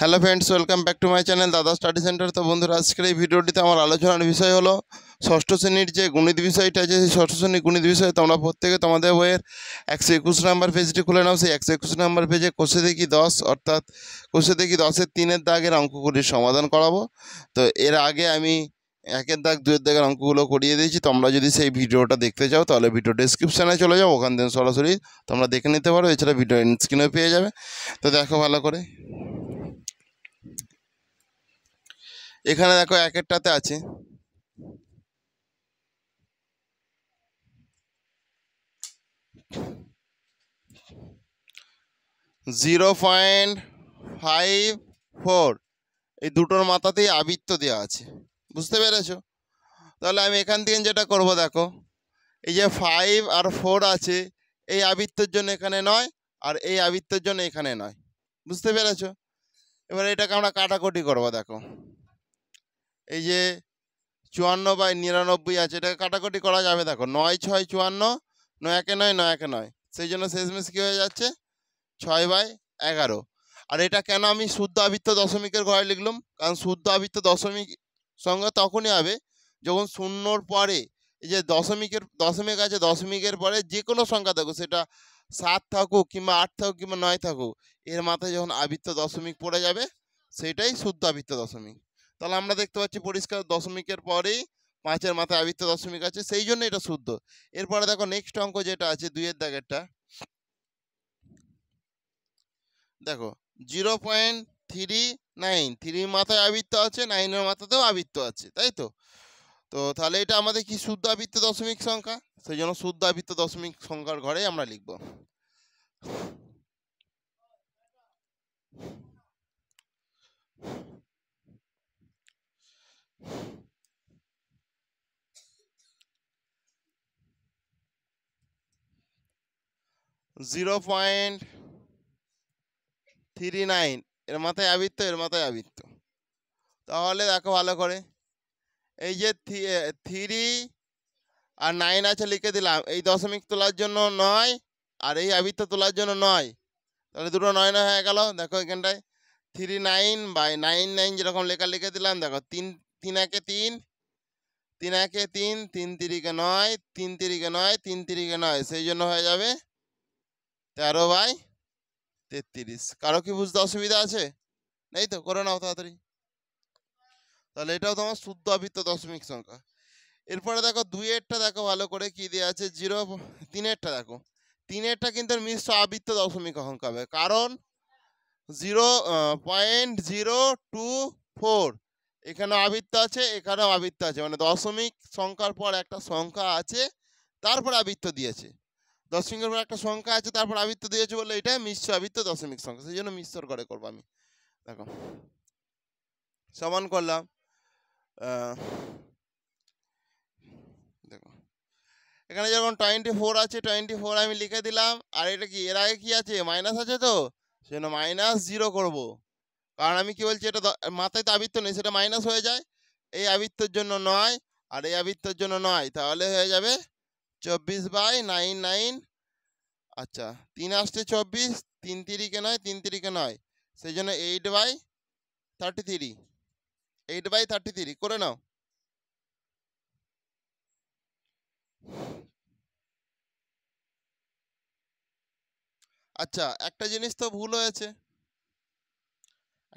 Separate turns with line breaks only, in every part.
Hello friends welcome back to my channel Dada study centre তো বন্ধুরা আজকের এই ভিডিওটিতে আমার আলোচনার বিষয় হলো ষষ্ঠ শ্রেণীর যে গণিত বিষয়টা আছে সেই ষষ্ঠ শ্রেণীর গণিত বিষয়ে তোমরা প্রত্যেকে তোমাদের বইয়ের একশো একুশ নাম্বার পেজটি খুলে নাও সেই একশো একুশ নাম্বার পেজে কোষে দেখি দশ অর্থাৎ কোষে দেখি দশের তিনের দাগের অঙ্কগুলির সমাধান করাবো তো এর আগে আমি একের দাগ দুয়ের দাগের অঙ্কগুলো করিয়ে দিয়েছি তোমরা যদি সেই ভিডিওটা দেখতে চাও তাহলে ভিডিও ডিসক্রিপশানে চলে যাও ওখান থেকে সরাসরি তোমরা দেখে নিতে পারো এছাড়া ভিডিও স্ক্রিনেও পেয়ে যাবে তো দেখো ভালো করে এখানে দেখো এক একটাতে আছে জিরো পয়েন্ট ফাইভ ফোর এই দুটোর মাথাতেই আবৃত্ত দেওয়া আছে বুঝতে পেরেছো তাহলে আমি এখান থেকে যেটা করব দেখো এই যে ফাইভ আর ফোর আছে এই আবৃত্তর জন্য এখানে নয় আর এই আবৃত্তর জন্য এখানে নয় বুঝতে পেরেছো এবার এটাকে আমরা কাটাকুটি করবো দেখো এই যে চুয়ান্ন বাই নিরানব্বই আছে এটাকে কাটাকুটি করা যাবে দেখো নয় ছয় চুয়ান্ন নয় একে নয় নয় একে নয় সেই জন্য শেষমেশ কী হয়ে যাচ্ছে ছয় বাই এগারো আর এটা কেন আমি শুদ্ধ আবৃত্ত দশমিকের ঘরে লিখলাম কারণ শুদ্ধ আবৃত্ত দশমিক সংখ্যা তখনই হবে যখন শূন্যর পরে এই যে দশমিকের দশমিক আছে দশমিকের পরে যে কোনো সংখ্যা থাকুক সেটা সাত থাকুক কিংবা আট থাকুক কিংবা নয় থাকুক এর মাথায় যখন আবৃত্ত দশমিক পড়ে যাবে সেটাই শুদ্ধ আবৃত্ত দশমিক তাহলে আমরা দেখতে পাচ্ছি পরিষ্কার দশমিকের পরেই পাঁচের মাথায় আবৃত্ত দশমিক আছে সেই জন্য এটা শুদ্ধ এরপরে দেখো নেক্সট অঙ্ক যেটা আছে দুইয়ের দাগেরটা দেখো জিরো পয়েন্ট থ্রি নাইন থ্রির মাথায় আবৃত্ত আছে নাইনের মাথাতেও আবৃত্ত আছে তাই তো তো তাহলে এটা আমাদের কি শুদ্ধ আবৃত্ত দশমিক সংখ্যা সেই জন্য শুদ্ধ আবৃত্ত দশমিক সংখ্যার ঘরে আমরা লিখব জিরো পয়েন্ট থ্রি নাইন এর মাথায় আবৃত্ত এর মাথায় আবৃত্ত তাহলে দেখো ভালো করে এই যে থ্রি আর নাইন আছে লিখে দিলাম এই দশমিক তোলার জন্য নয় আর এই আবৃত্ত তোলার জন্য নয় তাহলে দুটো নয় নয় হয়ে গেল দেখো এখানটায় three nine by nine nine যেরকম লেখা লিখে দিলাম দেখো তিন তিন একে তিন তিন একে তিন তিন তিরিকে নয় তিন তিরিকে নয় তিন তিরিকে নয় সেই জন্য হয়ে যাবে তেরো বাই তেত্রিশ কারো কি বুঝতে অসুবিধা আছে নেই তো করে নাও তাড়াতাড়ি তাহলে এটাও তোমার শুদ্ধ অবৃত্ত দশমিক সংখ্যা এরপরে দেখো দুই এরটা দেখো ভালো করে কি দেওয়া আছে জিরো তিনেরটা দেখো তিনেরটা কিন্তু মিশ্র আবৃত্ত দশমিক সংখ্যা হবে কারণ zero point zero two four এখানে আবৃত্ত আছে এখানেও আবৃত্ত আছে মানে দশমিক সংখ্যার পর একটা সংখ্যা আছে তারপর আবৃত্ত দিয়েছে দশমিকের পর একটা সংখ্যা আছে তারপর আবৃত্ত দিয়েছে বলে এটা মিশ্র আবৃত্ত দশমিক সংখ্যা সেই জন্য মিশ্র করে করবো আমি দেখো সমান করলাম দেখো এখানে যখন টোয়েন্টি ফোর আছে টোয়েন্টি ফোর আমি লিখে দিলাম আর এটা কি এর আগে কি আছে মাইনাস আছে তো সেজন্য মাইনাস জিরো করবো কারণ আমি কি বলছি এটা মাথায় তো আবৃত্ত নেই সেটা মাইনাস হয়ে যায় এই আবৃত্তর জন্য নয় আর এই আবৃত্তর জন্য নয় তাহলে হয়ে যাবে চব্বিশ বাই নাইন নাইন আচ্ছা তিন আসতে চব্বিশ তিন তিরিকে নয় তিন তিরিকে নয় সেই জন্য eight by thirty three eight by thirty three করে নাও আচ্ছা একটা জিনিস তো ভুল হয়েছে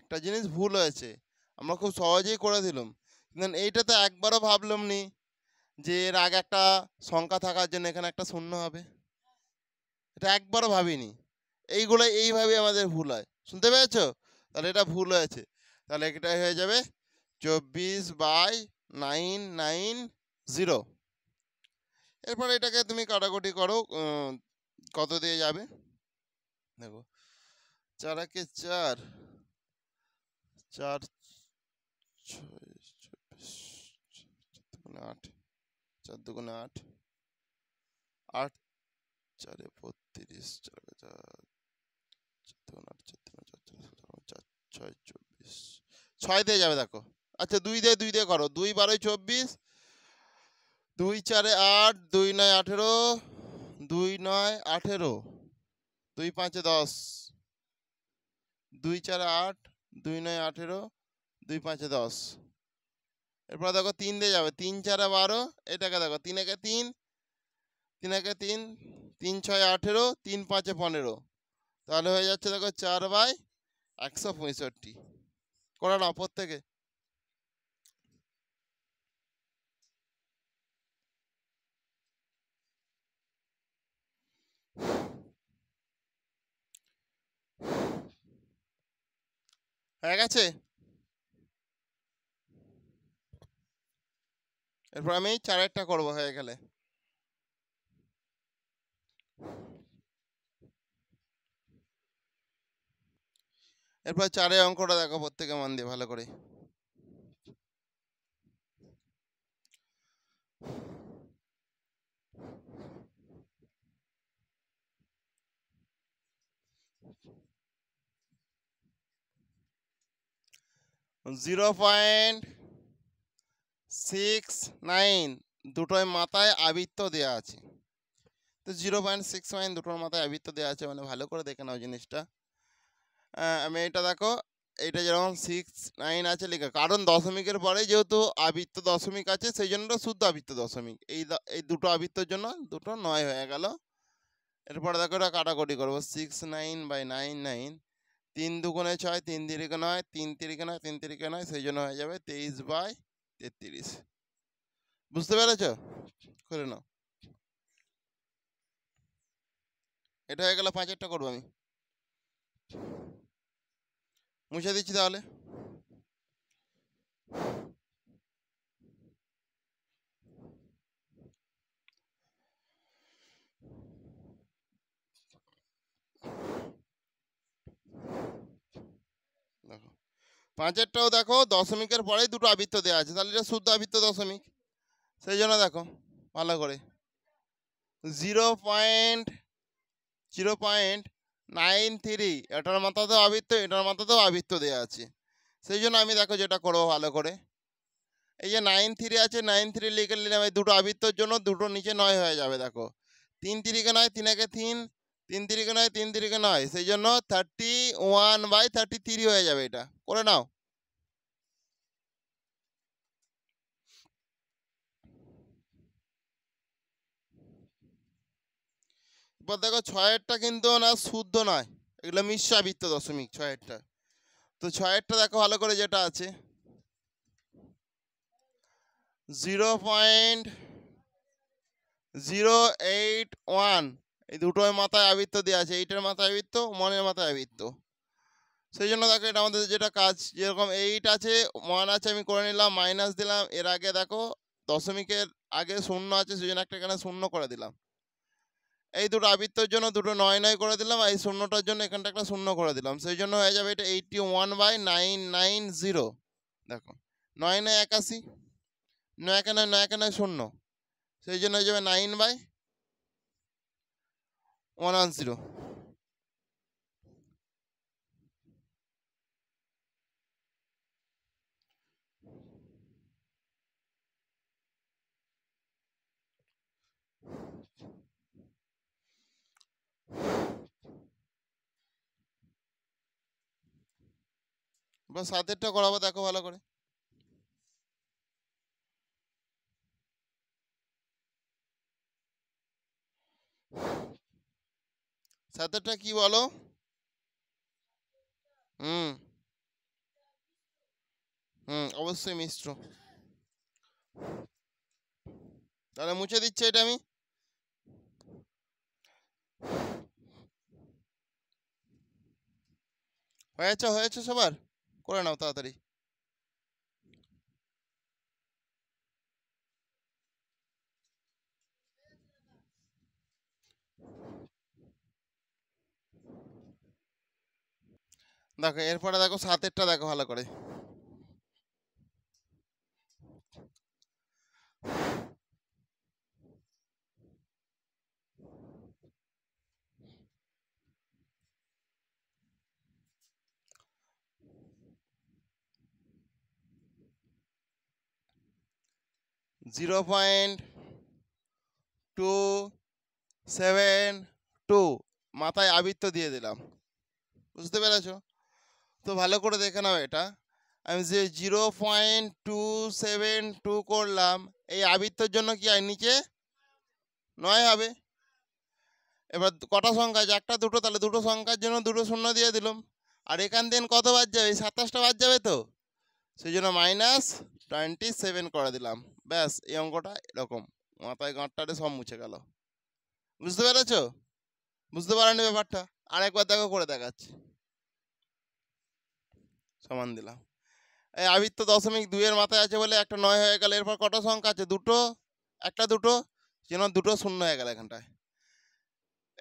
একটা জিনিস ভুল হয়েছে আমরা খুব সহজেই করে দিলাম কিন্তু এইটা তো একবারও ভাবলাম নি যে এর আগে একটা সংখ্যা থাকার জন্য এখানে একটা শূন্য হবে এটা একবারও ভাবিনি এইগুলো এইভাবেই আমাদের ভুল হয় শুনতে পেয়েছ তাহলে এটা ভুল হয়েছে তাহলে এটা হয়ে যাবে চব্বিশ বাই নাইন নাইন জিরো এরপর এটাকে তুমি কাটাকুটি করো কত দিয়ে যাবে দেখো একে চার চার ছয় চব্বিশ দুগুণে আট চার দুগুণে আট আট চারে বত্রিশ চার চার দুগুণে চার চার ছয় চব্বিশ ছয় দিয়ে যাবে দেখো আচ্ছা দুই দিয়ে দুই দিয়ে করো দুই বারোই চব্বিশ দুই চারে আট দুই নয় আঠেরো দুই নয় আঠেরো দুই পাঁচে দশ দুই চারে আট দুই নয় আঠেরো দুই পাঁচে দশ এরপর দেখো তিন দিয়ে যাবে তিন চারে বারো এটাকে দেখো তিন একে তিন তিন একে তিন তিন ছয় আঠেরো তিন পাঁচে পনেরো তাহলে হয়ে যাচ্ছে দেখো চার বাই একশো পঁয়ষট্টি করানো অপর থেকে হয়ে গেছে এরপর আমি চারেরটা করব হয়ে গেলে এরপর চারে অঙ্কটা দেখো প্রত্যেকে মন দিয়ে ভালো করে জিরো পয়েন্ট সিক্স নাইন দুটোয় মাথায় আবৃত্ত দেওয়া আছে তো জিরো পয়েন্ট সিক্স নাইন দুটোর মাথায় আবৃত্ত দেওয়া আছে মানে ভালো করে দেখে নাও জিনিসটা আমি এটা দেখো এটা যেরকম সিক্স নাইন আছে লেখা কারণ দশমিকের পরে যেহেতু আবৃত্ত দশমিক আছে সেই জন্য শুদ্ধ আবিত্ত দশমিক এই এই দুটো আবৃত্তর জন্য দুটো নয় হয়ে গেল এরপরে দেখো এটা কাটাকুটি করবো six nine by nine nine তিন দুগুণে ছয় তিন তিরিকে নয় তিন তিরিকে নয় তিন তিরিকে নয় সেই জন্য হয়ে যাবে তেইশ বাই তেত্রিশ বুঝতে পেরেছ করে নাও এটা হয়ে গেল পাঁচেরটা করবো আমি মুছে দিচ্ছি তাহলে পাঁচেরটাও দেখো দশমিকের পরেই দুটো আবৃত্ত দেওয়া আছে তাহলে এটা শুদ্ধ আবৃত্ত দশমিক সেই জন্য দেখো ভালো করে zero point zero point nine three এটার মাথাতেও আবৃত্ত এটার মাথাতেও আবৃত্ত দেওয়া আছে সেই জন্য আমি দেখো যেটা করবো ভালো করে এই যে নাইন থ্রি আছে নাইন থ্রি লিখে নিলাম এই দুটো আবৃত্তর জন্য দুটো নিচে নয় হয়ে যাবে দেখো তিন তিরিকে নয় তিন একে তিন তিন তিরিকে নয় তিন তিরিকে নয় সেই জন্য thirty one by thirty three হয়ে যাবে এটা করে নাও এবার দেখো ছয়েরটা কিন্তু না শুদ্ধ নয় এগুলো মিশ্রাবৃত্ত দশমিক ছয়েরটা তো ছয়েরটা দেখো ভালো করে যেটা আছে zero point zero eight one এই দুটোয় মাথায় আবৃত্ত দেওয়া আছে এইটার মাথায় আবৃত্ত মনের মাথায় আবৃত্ত সেই জন্য দেখো এটা আমাদের যেটা কাজ যেরকম এইট আছে ওয়ান আছে আমি করে নিলাম মাইনাস দিলাম এর আগে দেখো দশমিকের আগে শূন্য আছে সেই জন্য একটা এখানে শূন্য করে দিলাম এই দুটো আবৃত্তর জন্য দুটো নয় নয় করে দিলাম এই শূন্যটার জন্য এখানটা একটা শূন্য করে দিলাম সেই জন্য হয়ে যাবে এটা eighty one by nine nine zero দেখো নয় নয় একাশি নয় এক নয় নয় এক নয় শূন্য সেই জন্য হয়ে যাবে nine by one one zero এবার সাতেরটা করাবো দেখো ভালো করে সাতেরটা কি বলো হুম হুম অবশ্যই মিশ্র তাহলে মুছে দিচ্ছে এটা আমি হয়েছে হয়েছে সবার করে নাও তাড়াতাড়ি দেখো এরপরে দেখো সাতেরটা দেখো ভালো করে zero point two seven two মাথায় আবৃত্ত দিয়ে দিলাম বুঝতে পেরেছো তো ভালো করে দেখে নাও এটা আমি যে zero point two seven two করলাম এই আবৃত্তর জন্য কি আর নিচে নয় হবে এবার কটা সংখ্যা আছে একটা দুটো তাহলে দুটো সংখ্যার জন্য দুটো শূন্য দিয়ে দিলাম আর এখান থেকে কত বাদ যাবে এই সাতাশটা বাদ যাবে তো সেই জন্য মাইনাস টোয়েন্টি সেভেন করে দিলাম ব্যাস এই অঙ্কটা এরকম মাথায় গাঁটটারে সব মুছে গেল বুঝতে পেরেছ বুঝতে পারেনি ব্যাপারটা আরেকবার দেখো করে দেখাচ্ছি সমান দিলাম এই আবৃত্ত দশমিক দুইয়ের মাথায় আছে বলে একটা নয় হয়ে গেল এরপর কটা সংখ্যা আছে দুটো একটা দুটো যেন দুটো শূন্য হয়ে গেল এখানটায়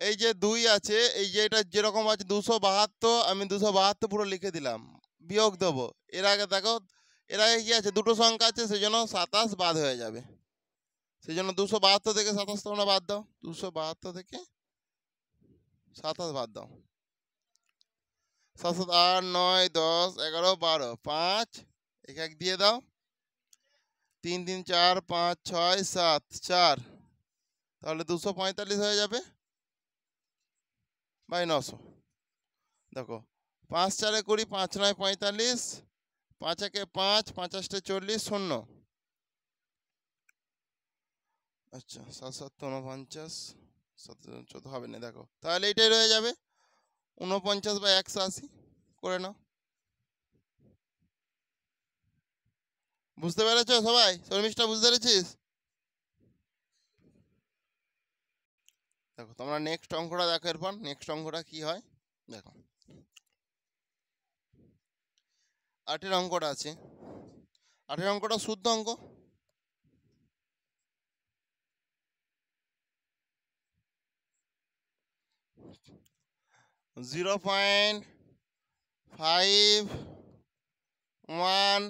এই যে দুই আছে এই যে এটা যেরকম আছে দুশো বাহাত্তর আমি দুশো বাহাত্তর পুরো লিখে দিলাম বিয়োগ দেবো এর আগে দেখো এর আগে কী আছে দুটো সংখ্যা আছে সেই জন্য সাতাশ বাদ হয়ে যাবে সেই জন্য দুশো বাহাত্তর থেকে সাতাশ তোমরা বাদ দাও দুশো বাহাত্তর থেকে সাতাশ বাদ দাও সাত সাত আট নয় দশ এগারো বারো পাঁচ এক এক দিয়ে দাও তিন তিন চার পাঁচ ছয় সাত চার তাহলে দুশো পঁয়তাল্লিশ হয়ে যাবে বাই নশো দেখো পাঁচ চারে কুড়ি পাঁচ নয় পঁয়তাল্লিশ পাঁচ একে পাঁচ পাঁচাশটে চল্লিশ শূন্য আচ্ছা সাত সাত ঊনপঞ্চাশ সাত চোদ্দ হবে না দেখো তাহলে এটাই রয়ে যাবে উনপঞ্চাশ বা একশো আশি করে নাও বুঝতে পেরেছ সবাই শর্মিষ্ঠা বুঝতে পেরেছিস দেখো তোমরা নেক্সট অঙ্কটা দেখো এরপর নেক্সট অঙ্কটা কি হয় দেখো আটের অঙ্কটা আছে আটের অঙ্কটা শুদ্ধ অঙ্ক zero point five one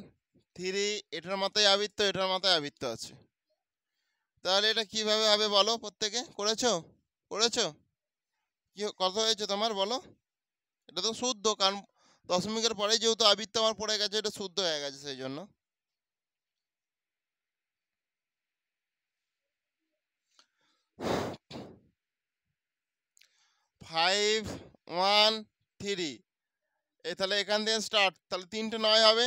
three এটার মাথায় আবৃত্ত এটার মাথায় আবৃত্ত আছে তাহলে এটা কিভাবে হবে বলো প্রত্যেকে করেছো করেছো কি কত হয়েছে তোমার বলো এটা তো শুদ্ধ কারণ দশমিকের পরে যেহেতু আবৃত্ত আমার পড়ে গেছে এটা শুদ্ধ হয়ে গেছে সেই জন্য ফাইভ ওয়ান থ্রি এ তাহলে এখান থেকে স্টার্ট তাহলে তিনটে নয় হবে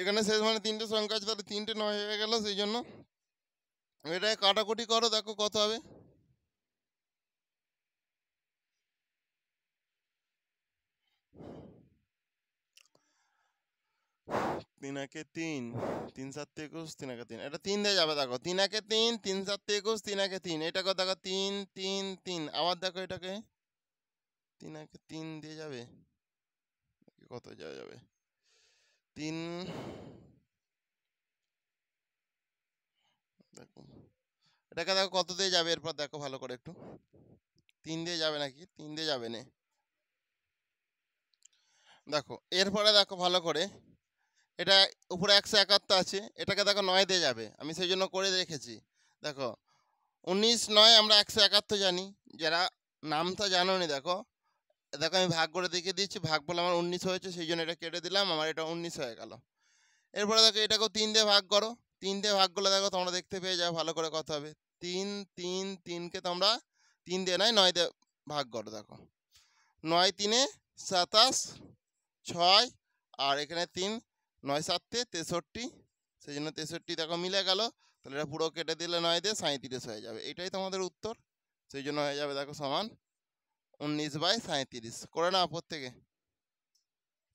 এখানে শেষ মানে তিনটে সংখ্যা আছে তাহলে তিনটে নয় হয়ে গেল সেই জন্য এটাকে কাটাকুটি করো দেখো কত হবে তিন একে তিন তিন সাত একুশ তিন একে তিন এটা তিন দিয়ে যাবে দেখো তিন একে তিন তিন সাত একুশ তিন একে তিন এটাকে দেখো তিন তিন তিন আবার দেখো এটাকে তিন একে তিন দিয়ে যাবে কত যাওয়া যাবে তিন দেখো এটাকে দেখো কত দিয়ে যাবে এরপর দেখো ভালো করে একটু তিন দিয়ে যাবে নাকি তিন দিয়ে যাবে না দেখো এরপরে দেখো ভালো করে এটা উপরে একশো একাত্তর আছে এটাকে দেখো নয় দিয়ে যাবে আমি সেই জন্য করে রেখেছি দেখো উনিশ নয় আমরা একশো একাত্তর জানি যারা নামটা জানো নি দেখো দেখো আমি ভাগ করে দেখিয়ে দিচ্ছি ভাগ বলে আমার উনিশ হয়েছে সেই জন্য এটা কেটে দিলাম আমার এটা উনিশ হয়ে গেল এরপরে দেখো এটাকেও তিন দিয়ে ভাগ করো তিন দিয়ে ভাগ করলে দেখো তোমরা দেখতে পেয়ে যাও ভালো করে কথা হবে তিন তিন তিনকে তোমরা তিন দিয়ে নয় নয় দিয়ে ভাগ করো দেখো নয় তিনে সাতাশ ছয় আর এখানে তিন নয় সাততে তেষট্টি সেই জন্য তেষট্টি দেখো মিলে গেল তাহলে এটা পুরো কেটে দিলে নয় দিয়ে সাঁত্রিশ হয়ে যাবে এটাই তোমাদের উত্তর সেই জন্য হয়ে যাবে দেখো সমান উনিশ বাই সাঁত্রিশ করে নাও থেকে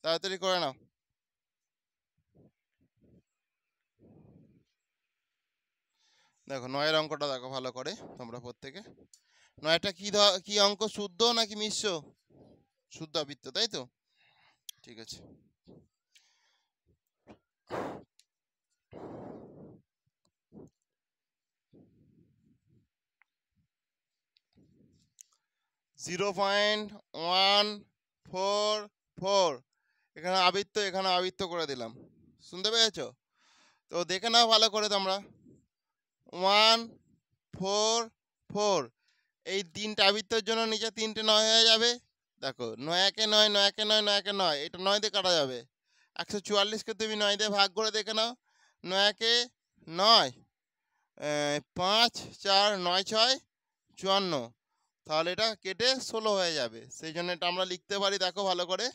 তাড়াতাড়ি করে নাও দেখো নয়ের অঙ্কটা দেখো ভালো করে তোমরা প্রত্যেকে নয়টা কি কি অঙ্ক শুদ্ধ নাকি মিশ্র শুদ্ধ আবৃত্ত তাই তো ঠিক আছে zero point one four four এখানে আবৃত্ত এখানে আবৃত্ত করে দিলাম শুনতে পেয়েছ তো দেখে নাও ভালো করে তোমরা ওয়ান ফোর ফোর এই তিনটা আবৃত্তর জন্য নিচে তিনটে নয় হয়ে যাবে দেখো নয় একে নয় নয় একে নয় নয় একে নয় এটা নয় দিয়ে কাটা যাবে একশো চুয়াল্লিশকে তুমি নয় দিয়ে ভাগ করে দেখে নাও নয় একে নয় পাঁচ চার নয় ছয় চুয়ান্ন তাহলে এটা কেটে ষোলো হয়ে যাবে সেই জন্য এটা আমরা লিখতে পারি দেখো ভালো করে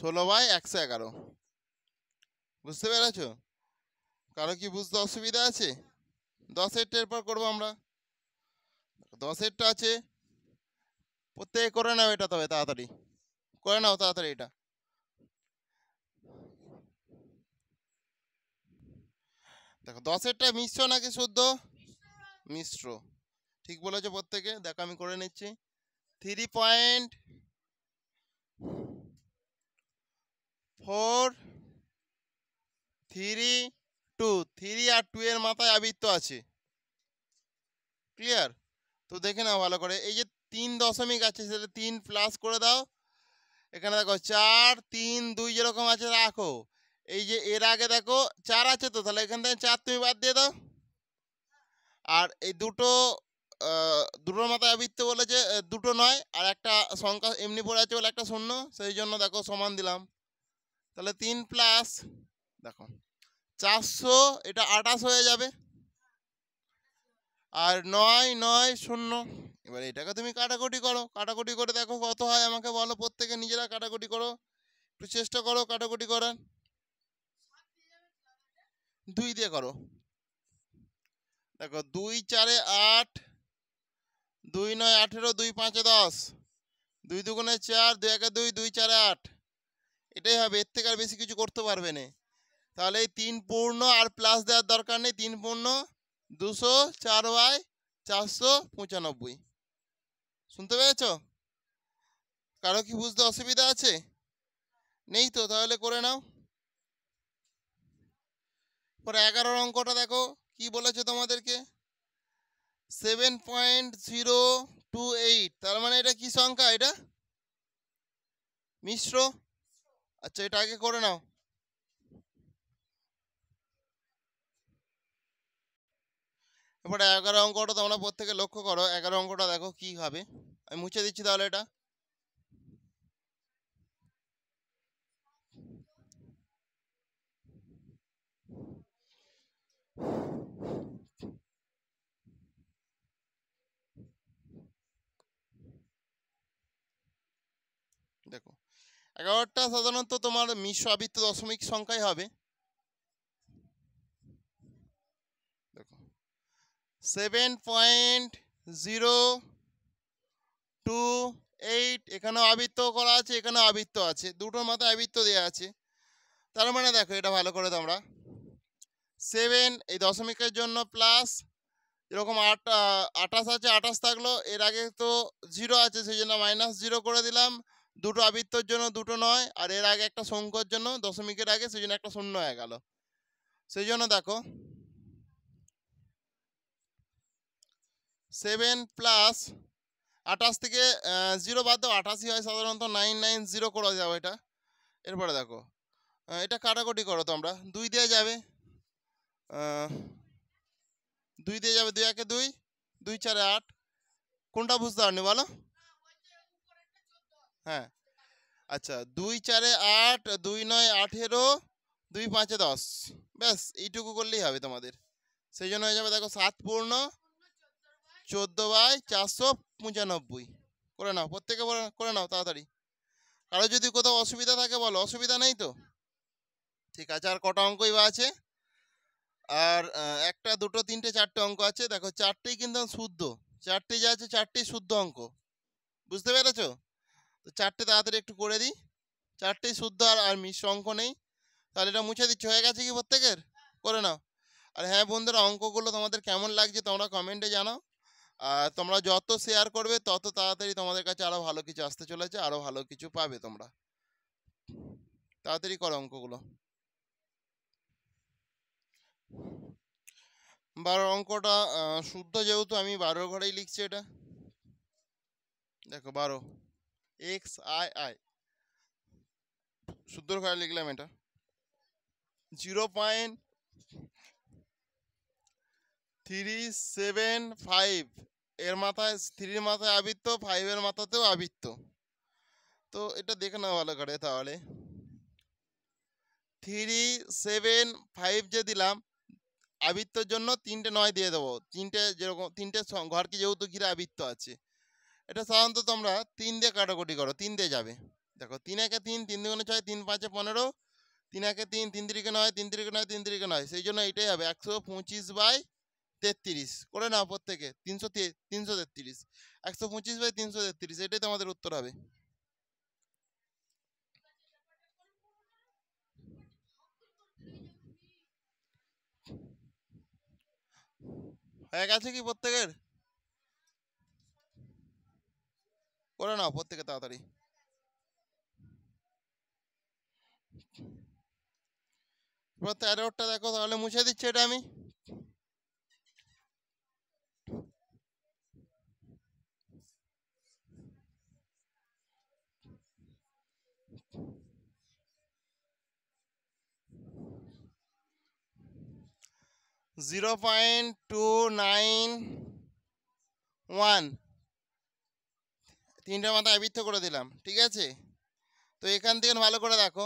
ষোলো বাই একশো এগারো বুঝতে পেরেছ কারো কি বুঝতে অসুবিধা আছে দশের টের পর করবো আমরা দশেরটা আছে প্রত্যেকে করে নাও এটা তবে তাড়াতাড়ি করে নাও তাড়াতাড়ি এটা দেখো দশেরটা মিশ্র নাকি শুদ্ধ মিশ্র ঠিক বলেছো প্রত্যেকে দেখো আমি করে নিচ্ছি three point four three two three আর টু এর মাথায় আবৃত্ত আছে ক্লিয়ার তো দেখে নাও ভালো করে এই যে তিন দশমিক আছে সেটা তিন প্লাস করে দাও এখানে দেখো চার তিন দুই যেরকম আছে রাখো এই যে এর আগে দেখো চার আছে তো তাহলে এখান থেকে চার তুমি বাদ দিয়ে দাও আর এই দুটো দুটোর মাথায় আবৃত্ত বলেছে দুটো নয় আর একটা সংখ্যা এমনি পড়ে আছে বলে একটা শূন্য সেই জন্য দেখো সমান দিলাম তাহলে তিন প্লাস দেখো চারশো এটা আটাশ হয়ে যাবে আর নয় নয় শূন্য এবার এটাকে তুমি কাটাকুটি করো কাটাকুটি করে দেখো কত হয় আমাকে বলো প্রত্যেকে নিজেরা কাটাকুটি করো একটু চেষ্টা করো কাটাকুটি করার দুই দিয়ে করো দেখো দুই চারে আট দুই নয় আঠেরো দুই পাঁচে দশ দুই দুগুণে চার দুই একে দুই দুই চার আট এটাই হবে এর থেকে আর বেশি কিছু করতে পারবে না তাহলে এই তিন পূর্ণ আর প্লাস দেওয়ার দরকার নেই তিন পূর্ণ দুশো চার ওয়াই চারশো পঁচানব্বই শুনতে পেরেছ কারো কি বুঝতে অসুবিধা আছে নেই তো তাহলে করে নাও পরে এগারোর অঙ্কটা দেখো কি বলেছে তোমাদেরকে seven point zero two eight তার মানে এটা কি সংখ্যা এটা মিশ্র আচ্ছা এটা আগে করে নাও এবার এগারো অঙ্কটা তোমরা প্রত্যেকে লক্ষ্য করো এগারো অঙ্কটা দেখো কি হবে আমি মুছে দিচ্ছি তাহলে এটা you এগারোটা সাধারণত তোমার মিশ্র আবৃত্ত দশমিক সংখ্যাই হবে দেখো seven point zero two eight এখানেও আবৃত্ত করা আছে এখানেও আবৃত্ত আছে দুটোর মাথায় আবৃত্ত দেওয়া আছে তার মানে দেখো এটা ভালো করে তোমরা সেভেন এই দশমিকের জন্য প্লাস এরকম আট আঠাশ আছে আঠাশ থাকলো এর আগে তো জিরো আছে সেই জন্য মাইনাস জিরো করে দিলাম দুটো আবৃত্তর জন্য দুটো নয় আর এর আগে একটা সংখ্যর জন্য দশমিকের আগে সেই জন্য একটা শূন্য হয়ে গেল সেই জন্য দেখো সেভেন প্লাস আঠাশ থেকে জিরো বাদ দাও আঠাশি হয় সাধারণত নাইন নাইন জিরো করা যাবে এটা এরপরে দেখো এটা কাটাকুটি করো তোমরা দুই দিয়ে যাবে দুই দিয়ে যাবে দুই একে দুই দুই চারে আট কোনটা বুঝতে পারনি বলো হ্যাঁ আচ্ছা দুই চারে আট দুই নয় আঠেরো দুই পাঁচে দশ ব্যাস এইটুকু করলেই হবে তোমাদের সেই জন্য হয়ে যাবে দেখো সাত পূর্ণ চোদ্দো বাই চারশো পঁচানব্বই করে নাও প্রত্যেকে করে নাও তাড়াতাড়ি কারো যদি কোথাও অসুবিধা থাকে বলো অসুবিধা নেই তো ঠিক আছে আর কটা অঙ্কই বা আছে আর একটা দুটো তিনটে চারটে অঙ্ক আছে দেখো চারটেই কিন্তু শুদ্ধ চারটে যা আছে চারটেই শুদ্ধ অঙ্ক বুঝতে পেরেছো তো চারটে তাড়াতাড়ি একটু করে দিই চারটেই শুদ্ধ আর আর মিশ্র অঙ্ক নেই তাহলে এটা মুছে দিচ্ছ হয়ে গেছে কি প্রত্যেকের করে নাও আর হ্যাঁ বন্ধুরা অঙ্কগুলো তোমাদের কেমন লাগছে তোমরা কমেন্টে জানাও আর তোমরা যত শেয়ার করবে তত তাড়াতাড়ি তোমাদের কাছে আরও ভালো কিছু আসতে চলেছে আরও ভালো কিছু পাবে তোমরা তাড়াতাড়ি করো অঙ্কগুলো বারো অঙ্কটা শুদ্ধ যেহেতু আমি বারো ঘরেই লিখছি এটা দেখো বারো এক্স আই আই সুন্দর করে লিখলাম এটা zero point three seven five এর মাথায় থ্রির মাথায় আবৃত্ত ফাইভের মাথাতেও আবৃত্ত তো এটা দেখে নাও ভালো করে তাহলে থ্রি সেভেন ফাইভ যে দিলাম আবৃত্তর জন্য তিনটে নয় দিয়ে দেবো তিনটে যেরকম তিনটে ঘরকে যেহেতু ঘিরে আবৃত্ত আছে এটা সাধারণত তোমরা তিন দিয়ে কাটাকুটি করো তিন দিয়ে যাবে দেখো তিন একে তিন তিন দুগুণে ছয় তিন পাঁচে পনেরো তিন একে তিন তিন তিরিকে নয় তিন তিরিকে নয় তিন তিরিকে নয় সেই জন্য এটাই হবে একশো পঁচিশ বাই তেত্রিশ করে নাও প্রত্যেকে তিনশো তিনশো তেত্রিশ একশো পঁচিশ বাই তিনশো তেত্রিশ এটাই তোমাদের উত্তর হবে হয়ে গেছে কি প্রত্যেকের করে নাও প্রত্যেকে তাড়াতাড়ি এবার তেরোটা দেখো তাহলে মুছে দিচ্ছি এটা আমি zero point two nine one তিনটা মাথা আবৃত্ত করে দিলাম ঠিক আছে তো এখান থেকে ভালো করে দেখো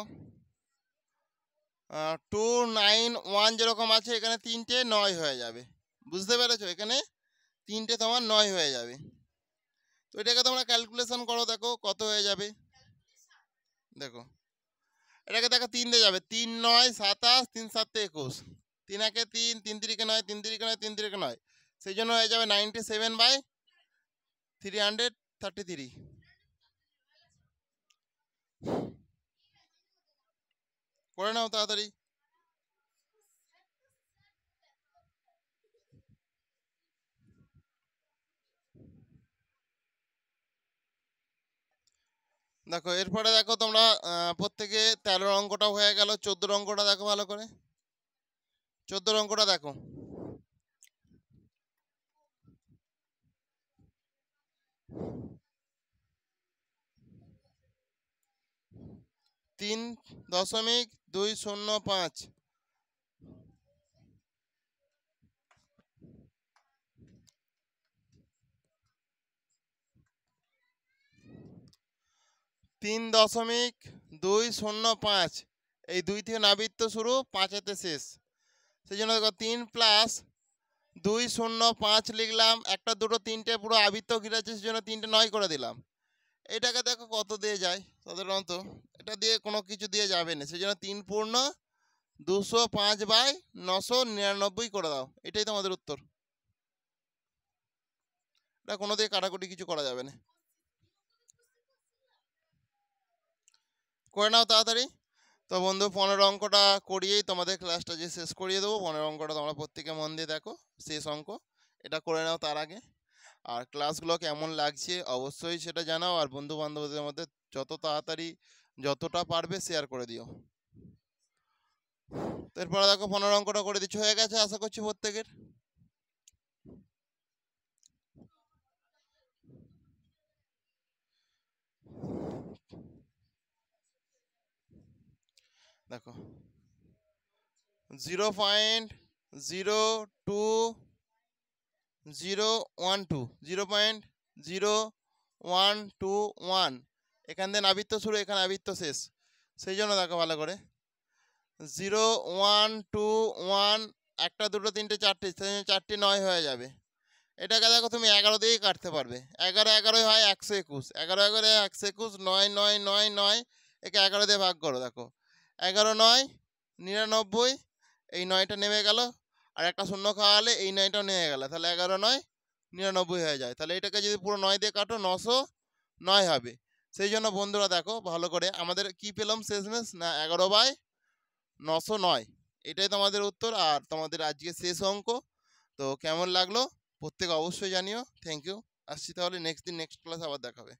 টু নাইন ওয়ান যেরকম আছে এখানে তিনটে নয় হয়ে যাবে বুঝতে পেরেছো এখানে তিনটে তোমার নয় হয়ে যাবে তো এটাকে তোমরা ক্যালকুলেশন করো দেখো কত হয়ে যাবে দেখো এটাকে দেখো তিন দিয়ে যাবে তিন নয় সাতাশ তিন সাতে একুশ তিন একে তিন তিন তিরিকে নয় তিন তিরিকে নয় তিন তিরিকে নয় সেই জন্য হয়ে যাবে ninety seven by three hundred thirty three করে নাও তাড়াতাড়ি দেখো এরপরে দেখো তোমরা প্রত্যেকে তেরো অঙ্কটা হয়ে গেল চোদ্দোর অঙ্কটা দেখো ভালো করে চোদ্দোর অঙ্কটা দেখো Thank you. তিন দশমিক দুই শূন্য পাঁচ তিন দশমিক দুই শূন্য পাঁচ এই দুই থেকে নাবৃত্ত শুরু পাঁচেতে শেষ সেই জন্য দেখো তিন প্লাস দুই শূন্য পাঁচ লিখলাম একটা দুটো তিনটে পুরো আবৃত্ত ঘিরেছে সেই জন্য তিনটে নয় করে দিলাম এটাকে দেখো কত দিয়ে যায় সাধারণত এটা দিয়ে কোনো কিছু দিয়ে যাবে না সেই জন্য তিন পূর্ণ দুশো পাঁচ বাই নশো নিরানব্বই করে দাও এটাই তোমাদের উত্তর এটা কোনো দিয়ে কাটাকুটি কিছু করা যাবে না করে নাও তাড়াতাড়ি তো বন্ধু পনেরো অঙ্কটা করিয়েই তোমাদের ক্লাসটা যে শেষ করিয়ে দেবো পনেরো অঙ্কটা তোমরা প্রত্যেকে মন দিয়ে দেখো শেষ অঙ্ক এটা করে নাও তার আগে আর ক্লাসগুলো কেমন লাগছে অবশ্যই সেটা জানাও আর বন্ধু বান্ধবদের মধ্যে যত তাড়াতাড়ি যতটা পারবে শেয়ার করে দিও এরপরে দেখো পনেরো অঙ্কটা করে দিচ্ছ হয়ে গেছে আশা করছি প্রত্যেকের দেখো zero point zero two zero one two zero point zero one two one এখান থেকে আবৃত্ত শুরু এখানে আবৃত্ত শেষ সেই জন্য দেখো ভালো করে জিরো ওয়ান টু ওয়ান একটা দুটো তিনটে চারটে সেই জন্য চারটি নয় হয়ে যাবে এটাকে দেখো তুমি এগারো দিয়েই কাটতে পারবে এগারো এগারোই হয় একশো একুশ এগারো এগারো একশো একুশ নয় নয় নয় নয় একে এগারো দিয়ে ভাগ করো দেখো এগারো নয় নিরানব্বই এই নয়টা নেমে গেলো আর একটা শূন্য খাওয়ালে এই নয়টাও নিয়ে গেলে তাহলে এগারো নয় নিরানব্বই হয়ে যায় তাহলে এটাকে যদি পুরো নয় দিয়ে কাটো নশো নয় হবে সেই জন্য বন্ধুরা দেখো ভালো করে আমাদের কি পেলাম শেষমেশ না এগারো বাই নশো নয় এটাই তোমাদের উত্তর আর তোমাদের আজকে শেষ অঙ্ক তো কেমন লাগলো প্রত্যেকে অবশ্যই জানিও থ্যাংক ইউ আসছি তাহলে নেক্সট দিন নেক্সট ক্লাস আবার দেখাবে